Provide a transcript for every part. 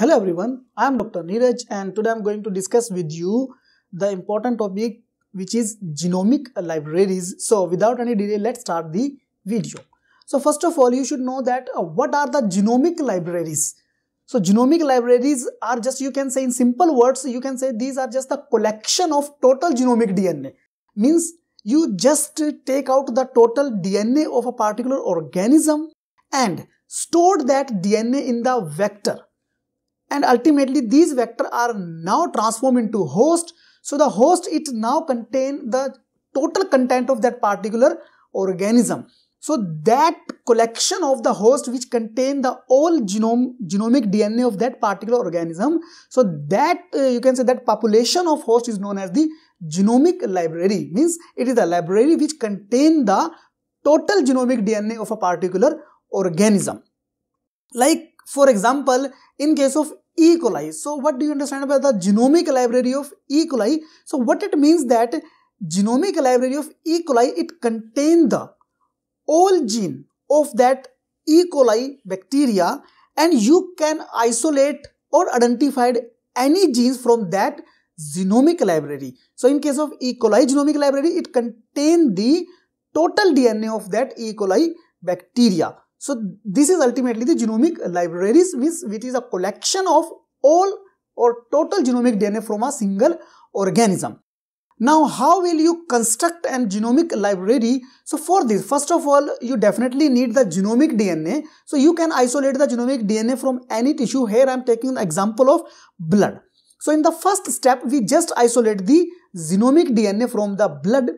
Hello everyone, I am Dr. Neeraj and today I am going to discuss with you the important topic which is genomic libraries. So without any delay, let's start the video. So first of all, you should know that uh, what are the genomic libraries? So genomic libraries are just, you can say in simple words, you can say these are just the collection of total genomic DNA. Means you just take out the total DNA of a particular organism and store that DNA in the vector and ultimately these vector are now transformed into host so the host it now contain the total content of that particular organism so that collection of the host which contain the all genome, genomic DNA of that particular organism. So that uh, you can say that population of host is known as the genomic library. Means it is a library which contain the total genomic DNA of a particular organism. Like for example, in case of E. coli, so what do you understand about the genomic library of E. coli? So what it means that genomic library of E. coli, it contains the all gene of that E. coli bacteria and you can isolate or identify any genes from that genomic library. So in case of E. coli genomic library, it contains the total DNA of that E. coli bacteria. So this is ultimately the genomic libraries which is a collection of all or total genomic DNA from a single organism. Now how will you construct a genomic library? So for this first of all you definitely need the genomic DNA. So you can isolate the genomic DNA from any tissue. Here I am taking an example of blood. So in the first step we just isolate the genomic DNA from the blood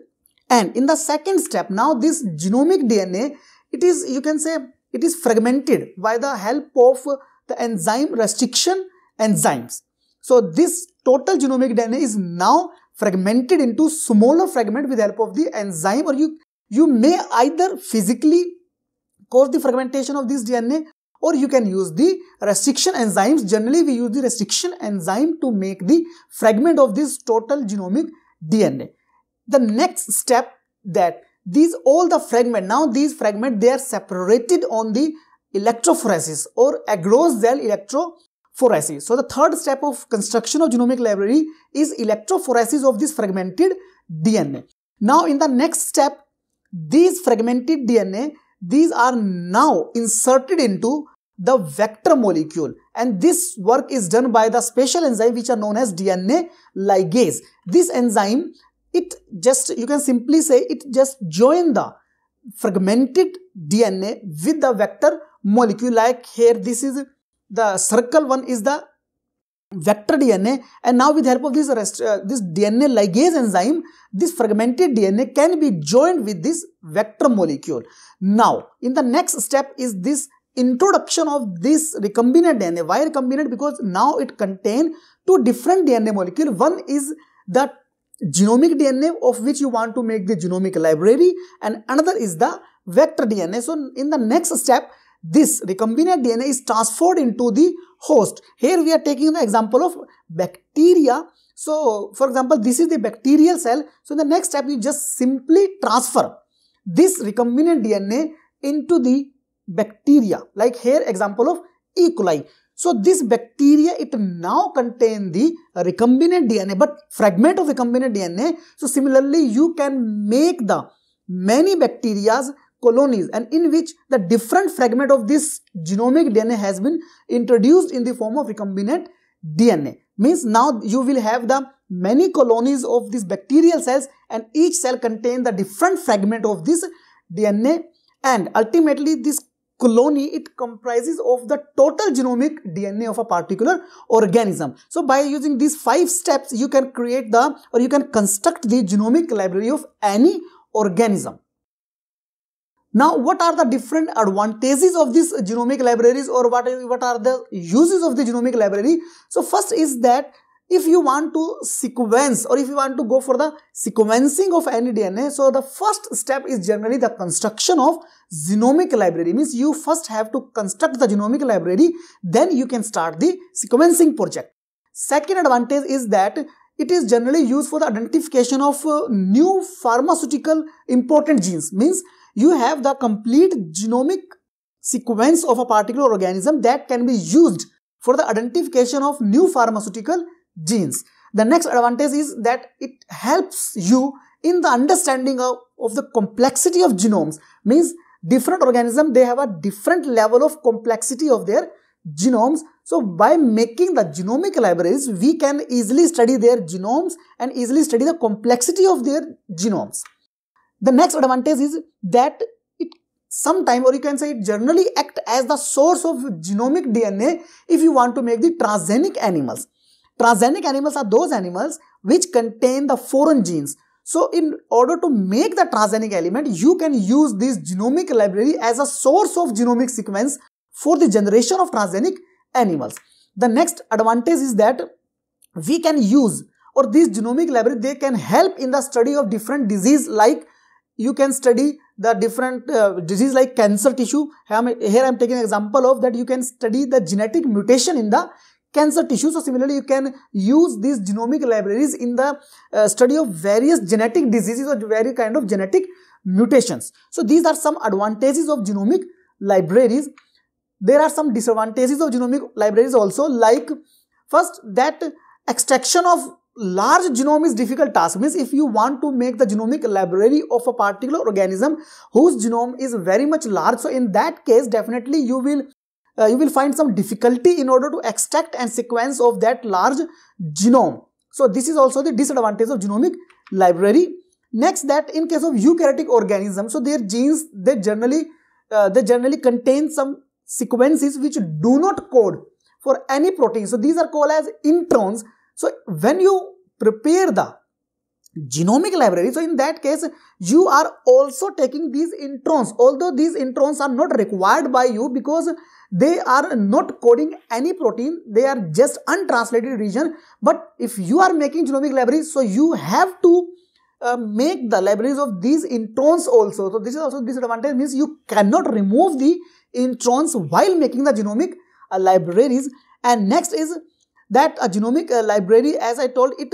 and in the second step now this genomic DNA it is you can say it is fragmented by the help of the enzyme restriction enzymes. So this total genomic DNA is now fragmented into smaller fragment with the help of the enzyme or you, you may either physically cause the fragmentation of this DNA or you can use the restriction enzymes. Generally we use the restriction enzyme to make the fragment of this total genomic DNA. The next step that these all the fragment, now these fragment, they are separated on the electrophoresis or gel electrophoresis. So the third step of construction of genomic library is electrophoresis of this fragmented DNA. Now in the next step, these fragmented DNA, these are now inserted into the vector molecule and this work is done by the special enzyme which are known as DNA ligase. This enzyme, it just you can simply say it just join the fragmented dna with the vector molecule like here this is the circle one is the vector dna and now with the help of this rest, uh, this dna ligase enzyme this fragmented dna can be joined with this vector molecule now in the next step is this introduction of this recombinant dna why recombinant because now it contain two different dna molecule one is the genomic DNA of which you want to make the genomic library and another is the vector DNA. So in the next step, this recombinant DNA is transferred into the host. Here we are taking the example of bacteria. So for example, this is the bacterial cell. So in the next step, you just simply transfer this recombinant DNA into the bacteria. Like here example of E. coli. So this bacteria, it now contain the recombinant DNA, but fragment of recombinant DNA. So similarly, you can make the many bacteria's colonies and in which the different fragment of this genomic DNA has been introduced in the form of recombinant DNA. Means now you will have the many colonies of these bacterial cells and each cell contain the different fragment of this DNA and ultimately this colony it comprises of the total genomic dna of a particular organism so by using these five steps you can create the or you can construct the genomic library of any organism now what are the different advantages of these genomic libraries or what, what are the uses of the genomic library so first is that if you want to sequence or if you want to go for the sequencing of any DNA, so the first step is generally the construction of genomic library. Means you first have to construct the genomic library, then you can start the sequencing project. Second advantage is that it is generally used for the identification of uh, new pharmaceutical important genes. Means you have the complete genomic sequence of a particular organism that can be used for the identification of new pharmaceutical genes. The next advantage is that it helps you in the understanding of, of the complexity of genomes. Means different organism they have a different level of complexity of their genomes. So by making the genomic libraries, we can easily study their genomes and easily study the complexity of their genomes. The next advantage is that it sometime or you can say it generally act as the source of genomic DNA if you want to make the transgenic animals. Transgenic animals are those animals which contain the foreign genes. So in order to make the transgenic element, you can use this genomic library as a source of genomic sequence for the generation of transgenic animals. The next advantage is that we can use or this genomic library, they can help in the study of different disease like you can study the different uh, disease like cancer tissue. Here I am taking example of that you can study the genetic mutation in the cancer tissue. So similarly, you can use these genomic libraries in the uh, study of various genetic diseases or various kind of genetic mutations. So these are some advantages of genomic libraries. There are some disadvantages of genomic libraries also like first that extraction of large genome is difficult task means if you want to make the genomic library of a particular organism whose genome is very much large so in that case definitely you will uh, you will find some difficulty in order to extract and sequence of that large genome. So this is also the disadvantage of genomic library. Next that in case of eukaryotic organism, so their genes, they generally, uh, they generally contain some sequences which do not code for any protein. So these are called as introns. So when you prepare the genomic library. So in that case, you are also taking these introns, although these introns are not required by you because they are not coding any protein. They are just untranslated region. But if you are making genomic libraries, so you have to uh, make the libraries of these introns also. So this is also disadvantage means you cannot remove the introns while making the genomic uh, libraries. And next is that a genomic uh, library, as I told, it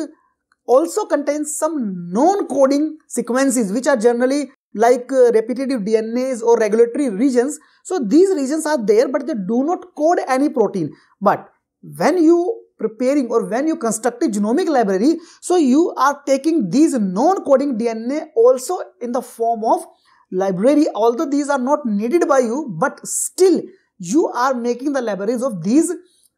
also contains some non coding sequences which are generally like uh, repetitive DNAs or regulatory regions. So these regions are there but they do not code any protein. But when you preparing or when you construct a genomic library, so you are taking these non-coding DNA also in the form of library although these are not needed by you but still you are making the libraries of these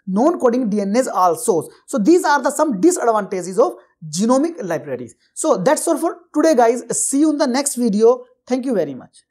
non-coding DNAs also. So these are the some disadvantages of genomic libraries. So that's all for today guys. See you in the next video. Thank you very much.